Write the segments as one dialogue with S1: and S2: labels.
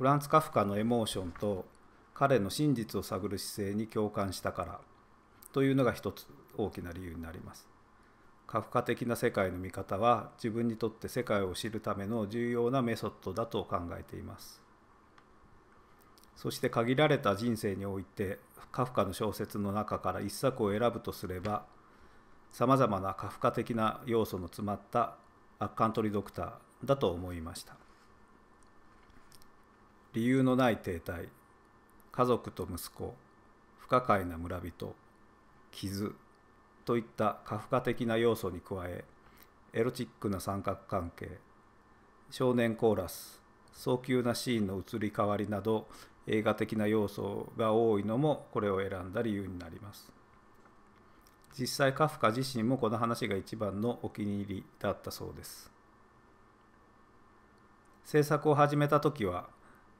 S1: フランツ・カフカのエモーションと彼の真実を探る姿勢に共感したからというのが一つ大きな理由になります。カフカ的な世界の見方は自分にとって世界を知るための重要なメソッドだと考えています。そして限られた人生においてカフカの小説の中から一作を選ぶとすればさまざまなカフカ的な要素の詰まった「圧巻カトリ・ドクター」だと思いました。理由のない停滞家族と息子不可解な村人傷といった過負荷的な要素に加えエロチックな三角関係少年コーラス早急なシーンの移り変わりなど映画的な要素が多いのもこれを選んだ理由になります実際カフカ自身もこの話が一番のお気に入りだったそうです制作を始めた時は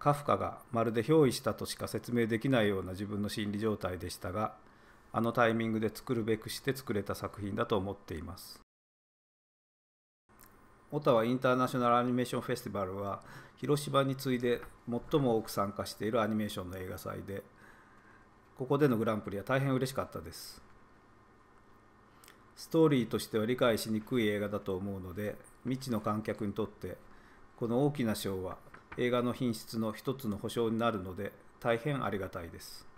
S1: カフカがまるで憑依したとしか説明できないような自分の心理状態でしたがあのタイミングで作るべくして作れた作品だと思っていますオタワインターナショナルアニメーションフェスティバルは広島に次いで最も多く参加しているアニメーションの映画祭でここでのグランプリは大変嬉しかったですストーリーとしては理解しにくい映画だと思うので未知の観客にとってこの大きな賞は映画の品質の一つの保証になるので大変ありがたいです。